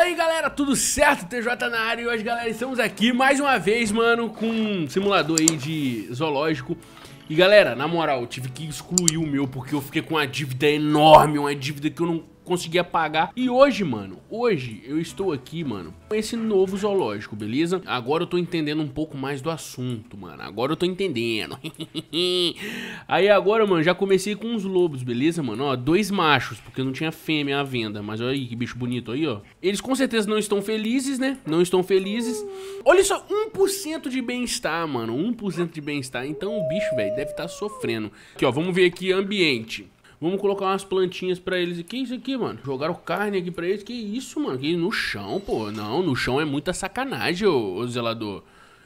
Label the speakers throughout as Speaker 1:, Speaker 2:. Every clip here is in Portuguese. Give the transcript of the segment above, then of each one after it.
Speaker 1: Fala aí galera, tudo certo? TJ na área e hoje galera estamos aqui mais uma vez, mano, com um simulador aí de zoológico E galera, na moral, tive que excluir o meu porque eu fiquei com uma dívida enorme, uma dívida que eu não conseguia pagar. E hoje, mano, hoje eu estou aqui, mano, com esse novo zoológico, beleza? Agora eu tô entendendo um pouco mais do assunto, mano. Agora eu tô entendendo. Aí agora, mano, já comecei com uns lobos, beleza, mano? Ó, dois machos, porque não tinha fêmea à venda. Mas olha aí que bicho bonito aí, ó. Eles com certeza não estão felizes, né? Não estão felizes. Olha só, 1% de bem-estar, mano. 1% de bem-estar. Então o bicho, velho, deve estar tá sofrendo. Aqui, ó, vamos ver aqui ambiente. Vamos colocar umas plantinhas pra eles aqui. Que isso aqui, mano? Jogaram carne aqui pra eles. Que isso, mano? Que no chão, pô. Não, no chão é muita sacanagem, ô, ô zelador.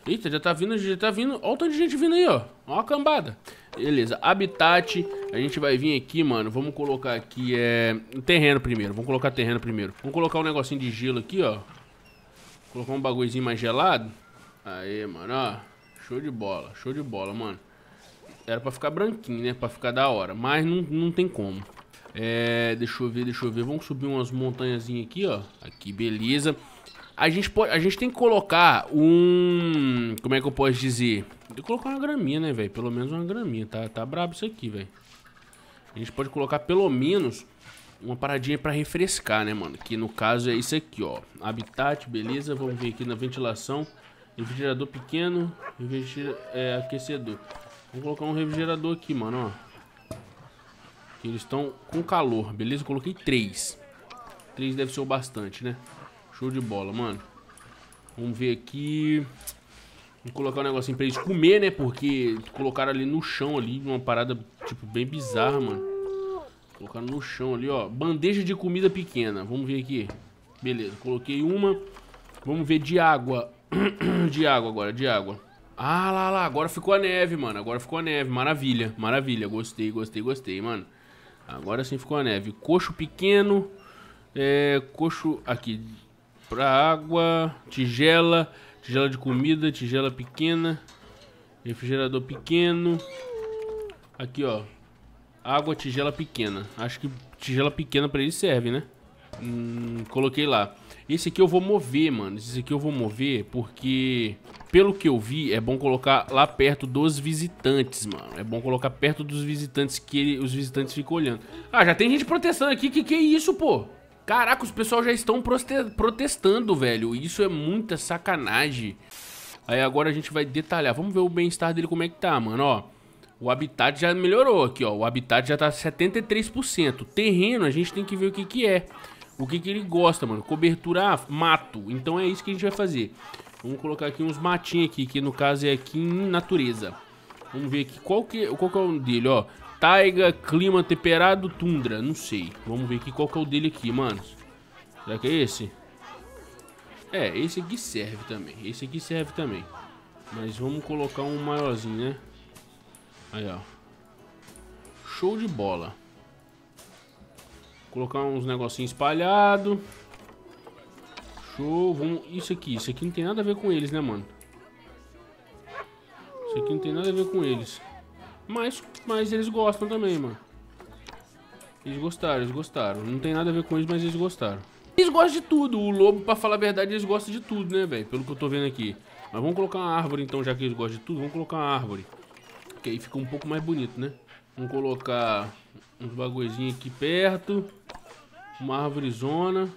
Speaker 1: Eita, já tá vindo, já tá vindo. Olha o tanto de gente vindo aí, ó. Ó a cambada. Beleza, habitat. A gente vai vir aqui, mano. Vamos colocar aqui, é... Terreno primeiro. Vamos colocar terreno primeiro. Vamos colocar um negocinho de gelo aqui, ó. Colocar um bagulhozinho mais gelado. Aí, mano, ó. Show de bola, show de bola, mano. Era pra ficar branquinho, né? Pra ficar da hora. Mas não, não tem como. É, deixa eu ver, deixa eu ver. Vamos subir umas montanhazinhas aqui, ó. Aqui, beleza. A gente, pode, a gente tem que colocar um... Como é que eu posso dizer? Tem que colocar uma graminha, né, velho? Pelo menos uma graminha. Tá, tá brabo isso aqui, velho. A gente pode colocar pelo menos uma paradinha pra refrescar, né, mano? Que no caso é isso aqui, ó. Habitat, beleza. Vamos ver aqui na ventilação. Refrigerador pequeno. Refrigerador, é, aquecedor. Vou colocar um refrigerador aqui, mano, ó. Que eles estão com calor, beleza? Eu coloquei três. Três deve ser o bastante, né? Show de bola, mano. Vamos ver aqui. Vou colocar um negocinho pra eles comer, né? Porque colocaram ali no chão ali, uma parada, tipo, bem bizarra, mano. Colocaram no chão ali, ó. Bandeja de comida pequena. Vamos ver aqui. Beleza, coloquei uma. Vamos ver de água. de água agora, de água. Ah, lá, lá, agora ficou a neve, mano. Agora ficou a neve, maravilha, maravilha. Gostei, gostei, gostei, mano. Agora sim ficou a neve. Coxo pequeno, é, coxo aqui pra água, tigela, tigela de comida, tigela pequena, refrigerador pequeno. Aqui, ó, água, tigela pequena. Acho que tigela pequena pra ele serve, né? Hum, coloquei lá. Esse aqui eu vou mover, mano. Esse aqui eu vou mover porque, pelo que eu vi, é bom colocar lá perto dos visitantes, mano. É bom colocar perto dos visitantes que ele, os visitantes ficam olhando. Ah, já tem gente protestando aqui. Que que é isso, pô? Caraca, os pessoal já estão protestando, velho. Isso é muita sacanagem. Aí agora a gente vai detalhar. Vamos ver o bem-estar dele como é que tá, mano, ó. O habitat já melhorou aqui, ó. O habitat já tá 73%. Terreno, a gente tem que ver o que que é o que, que ele gosta, mano. Cobertura, ah, mato. Então é isso que a gente vai fazer. Vamos colocar aqui uns matinhos aqui, que no caso é aqui em natureza. Vamos ver aqui qual que, qual que é o dele, ó. Taiga, clima temperado, tundra. Não sei. Vamos ver aqui qual que é o dele aqui, mano. Será que é esse? É, esse aqui serve também. Esse aqui serve também. Mas vamos colocar um maiorzinho, né? Aí, ó. Show de bola. Colocar uns negocinhos espalhado. Show. Vamos... Isso aqui. Isso aqui não tem nada a ver com eles, né, mano? Isso aqui não tem nada a ver com eles. Mas, mas eles gostam também, mano. Eles gostaram, eles gostaram. Não tem nada a ver com eles, mas eles gostaram. Eles gostam de tudo. O lobo, pra falar a verdade, eles gostam de tudo, né, velho? Pelo que eu tô vendo aqui. Mas vamos colocar uma árvore, então, já que eles gostam de tudo. Vamos colocar uma árvore. Que aí fica um pouco mais bonito, né? Vamos colocar uns bagulhozinhos aqui perto. Uma árvore zona.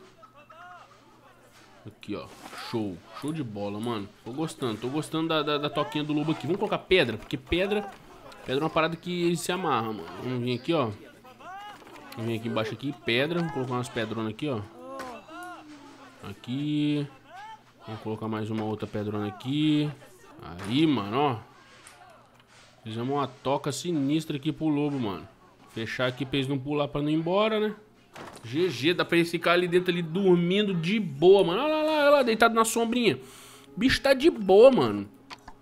Speaker 1: Aqui, ó. Show. Show de bola, mano. Tô gostando. Tô gostando da, da, da toquinha do lobo aqui. Vamos colocar pedra, porque pedra... Pedra é uma parada que ele se amarra, mano. Vamos vir aqui, ó. Vamos vir aqui embaixo aqui. Pedra. Vamos colocar umas pedronas aqui, ó. Aqui. Vamos colocar mais uma outra pedrona aqui. Aí, mano, ó. Fizemos uma toca sinistra aqui pro lobo, mano. Fechar aqui pra eles não pular pra não ir embora, né? GG, dá pra esse cara ali dentro ali dormindo de boa, mano. Olha lá, olha lá, deitado na sombrinha. O bicho tá de boa, mano.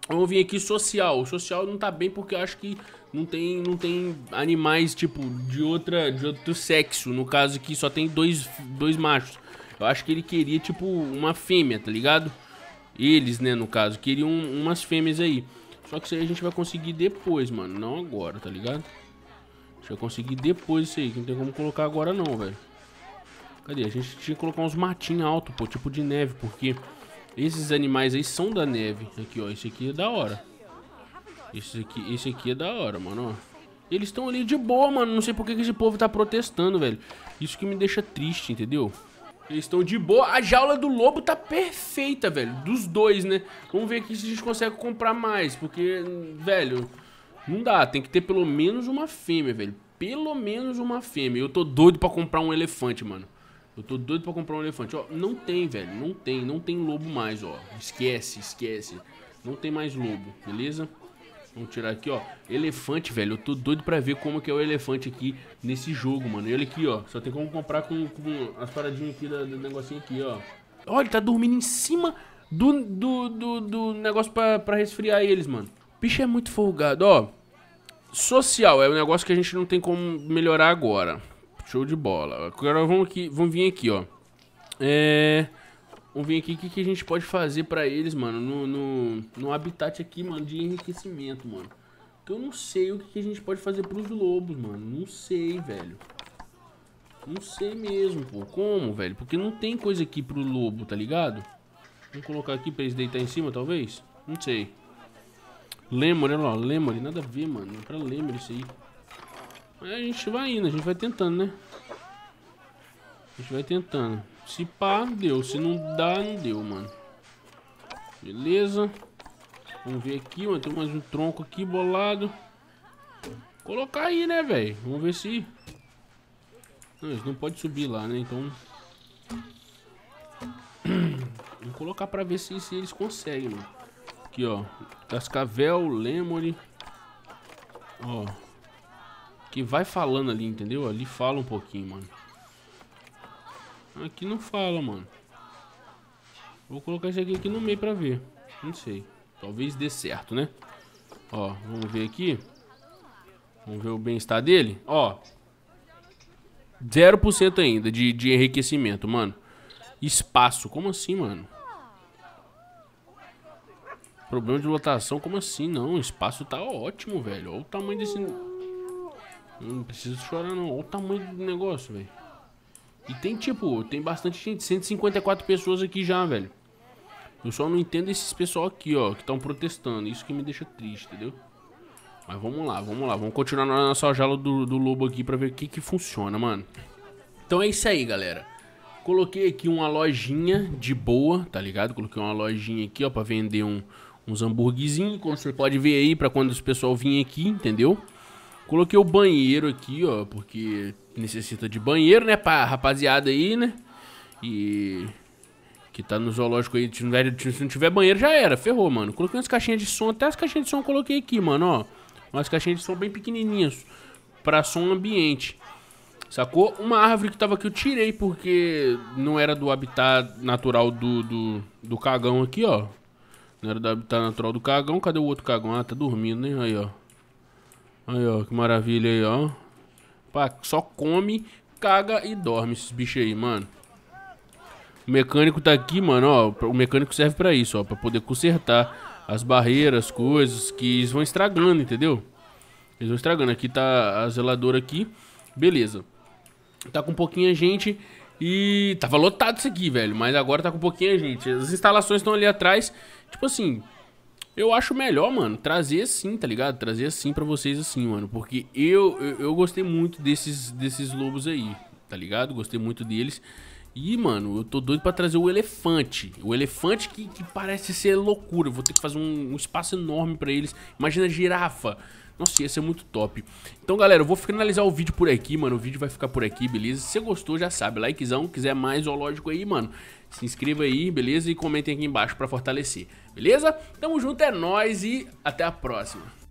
Speaker 1: Vamos vir aqui social. O social não tá bem porque eu acho que não tem, não tem animais, tipo, de, outra, de outro sexo. No caso aqui só tem dois, dois machos. Eu acho que ele queria, tipo, uma fêmea, tá ligado? Eles, né, no caso, queriam umas fêmeas aí. Só que isso aí a gente vai conseguir depois, mano. Não agora, tá ligado? Deixa eu conseguir depois isso aí, que não tem como colocar agora não, velho. Cadê? A gente tinha que colocar uns matinhos alto, pô, tipo de neve, porque esses animais aí são da neve. Aqui, ó, esse aqui é da hora. Esse aqui, esse aqui é da hora, mano, ó. Eles estão ali de boa, mano. Não sei por que esse povo tá protestando, velho. Isso que me deixa triste, entendeu? Eles estão de boa. A jaula do lobo tá perfeita, velho. Dos dois, né? Vamos ver aqui se a gente consegue comprar mais. Porque, velho, não dá, tem que ter pelo menos uma fêmea, velho. Pelo menos uma fêmea. Eu tô doido pra comprar um elefante, mano. Eu tô doido pra comprar um elefante. Ó, não tem, velho. Não tem. Não tem lobo mais, ó. Esquece, esquece. Não tem mais lobo, beleza? Vamos tirar aqui, ó. Elefante, velho. Eu tô doido pra ver como que é o elefante aqui nesse jogo, mano. Ele aqui, ó. Só tem como comprar com, com as paradinhas aqui do, do negocinho aqui, ó. Olha, ele tá dormindo em cima do, do, do, do negócio pra, pra resfriar eles, mano. Bicho é muito folgado, ó. Social é um negócio que a gente não tem como melhorar agora. Show de bola. Agora vamos, aqui, vamos vir aqui, ó. É... Vamos vir aqui, o que, que a gente pode fazer pra eles, mano, no, no, no habitat aqui, mano, de enriquecimento, mano. Que eu não sei o que, que a gente pode fazer pros lobos, mano. Não sei, velho. Não sei mesmo, pô. Como, velho? Porque não tem coisa aqui pro lobo, tá ligado? Vamos colocar aqui pra eles deitar em cima, talvez? Não sei. Lemur, olha lá, Lemur, nada a ver, mano. É pra Lemur isso aí. Mas a gente vai indo, a gente vai tentando, né? A gente vai tentando. Se pá, deu. Se não dá, não deu, mano. Beleza. Vamos ver aqui, mano. Tem mais um tronco aqui bolado. Colocar aí, né, velho? Vamos ver se... Não, eles não pode subir lá, né? Então... Vamos colocar pra ver se, se eles conseguem, mano. Aqui, ó. Cascavel, Lemory. Ó. Que vai falando ali, entendeu? Ali fala um pouquinho, mano. Aqui não fala, mano. Vou colocar isso aqui, aqui no meio pra ver. Não sei. Talvez dê certo, né? Ó, vamos ver aqui. Vamos ver o bem-estar dele. Ó. 0% ainda de, de enriquecimento, mano. Espaço. Como assim, mano? Problema de lotação? Como assim? Não, o espaço tá ótimo, velho. Olha o tamanho desse... Não preciso chorar, não. Olha o tamanho do negócio, velho. E tem, tipo, tem bastante gente. 154 pessoas aqui já, velho. Eu só não entendo esses pessoal aqui, ó, que estão protestando. Isso que me deixa triste, entendeu? Mas vamos lá, vamos lá. Vamos continuar na nossa jala do, do lobo aqui pra ver o que que funciona, mano. Então é isso aí, galera. Coloquei aqui uma lojinha de boa, tá ligado? Coloquei uma lojinha aqui, ó, pra vender um uns hamburguezinhos, como você pode ver aí, para quando o pessoal vir aqui, entendeu? Coloquei o banheiro aqui, ó, porque necessita de banheiro, né, pra rapaziada aí, né? E... Que tá no zoológico aí, se não tiver, se não tiver banheiro já era, ferrou, mano. Coloquei umas caixinhas de som, até as caixinhas de som eu coloquei aqui, mano, ó. Umas caixinhas de som bem pequenininhas, pra som ambiente. Sacou? Uma árvore que tava aqui eu tirei porque não era do habitat natural do, do, do cagão aqui, ó. Não era da habitat tá natural do cagão. Cadê o outro cagão? Ah, tá dormindo, né? Aí, ó. Aí, ó. Que maravilha aí, ó. Pá, só come, caga e dorme esses bichos aí, mano. O mecânico tá aqui, mano, ó. O mecânico serve pra isso, ó. Pra poder consertar as barreiras, coisas que eles vão estragando, entendeu? Eles vão estragando. Aqui tá a zeladora aqui. Beleza. Tá com pouquinha gente. E tava lotado isso aqui, velho, mas agora tá com pouquinha gente. As instalações estão ali atrás. Tipo assim, eu acho melhor, mano, trazer assim, tá ligado? Trazer assim para vocês assim, mano, porque eu, eu, eu gostei muito desses desses lobos aí, tá ligado? Gostei muito deles. E, mano, eu tô doido pra trazer o elefante. O elefante que, que parece ser loucura. vou ter que fazer um, um espaço enorme para eles. Imagina a girafa. Nossa, ia ser muito top. Então, galera, eu vou finalizar o vídeo por aqui, mano. O vídeo vai ficar por aqui, beleza? Se você gostou, já sabe. Likezão, quiser mais zoológico aí, mano. Se inscreva aí, beleza? E comentem aqui embaixo pra fortalecer, beleza? Tamo junto, é nóis e até a próxima.